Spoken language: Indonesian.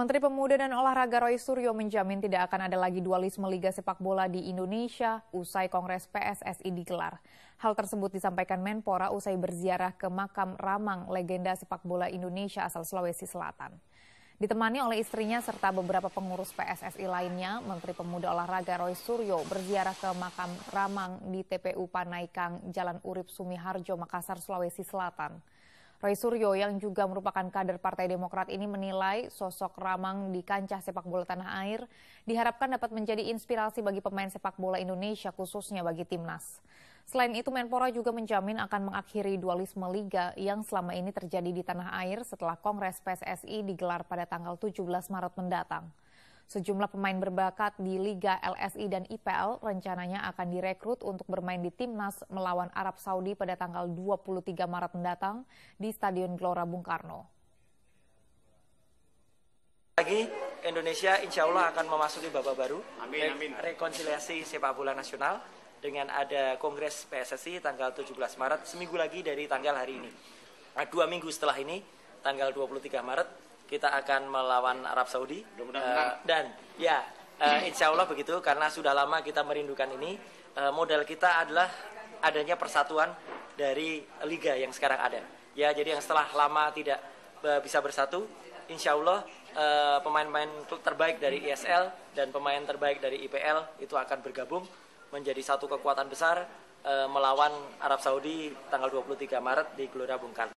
Menteri Pemuda dan Olahraga Roy Suryo menjamin tidak akan ada lagi dualisme Liga Sepak Bola di Indonesia usai Kongres PSSI digelar. Hal tersebut disampaikan Menpora usai berziarah ke makam Ramang, legenda sepak bola Indonesia asal Sulawesi Selatan. Ditemani oleh istrinya serta beberapa pengurus PSSI lainnya, Menteri Pemuda Olahraga Roy Suryo berziarah ke makam Ramang di TPU Panaikang, Jalan Urip Sumiharjo, Makassar, Sulawesi Selatan. Roy Suryo yang juga merupakan kader Partai Demokrat ini menilai sosok Ramang di kancah sepak bola tanah air diharapkan dapat menjadi inspirasi bagi pemain sepak bola Indonesia khususnya bagi timnas. Selain itu Menpora juga menjamin akan mengakhiri dualisme liga yang selama ini terjadi di tanah air setelah Kongres PSSI digelar pada tanggal 17 Maret mendatang. Sejumlah pemain berbakat di Liga LSI dan IPL rencananya akan direkrut untuk bermain di timnas melawan Arab Saudi pada tanggal 23 Maret mendatang di Stadion Gelora Bung Karno. Lagi Indonesia insya Allah akan memasuki babak baru amin, amin. rekonsiliasi sepak bola nasional dengan ada Kongres PSSI tanggal 17 Maret seminggu lagi dari tanggal hari ini. Ah, dua minggu setelah ini tanggal 23 Maret kita akan melawan Arab Saudi uh, dan ya uh, insya Allah begitu karena sudah lama kita merindukan ini uh, modal kita adalah adanya persatuan dari liga yang sekarang ada ya jadi yang setelah lama tidak uh, bisa bersatu insya Allah pemain pemain-pemain terbaik dari ISL e dan pemain terbaik dari IPL itu akan bergabung menjadi satu kekuatan besar uh, melawan Arab Saudi tanggal 23 Maret di Gelora Bung Karno